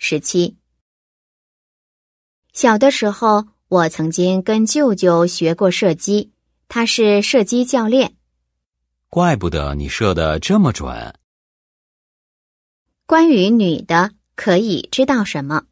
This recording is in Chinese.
十七。小的时候，我曾经跟舅舅学过射击，他是射击教练。怪不得你射的这么准。关于女的，可以知道什么？